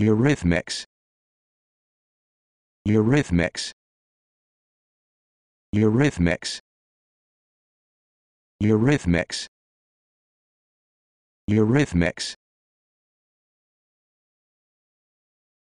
Eurythmics Eurythmics Eurythmics Eurythmics Eurythmics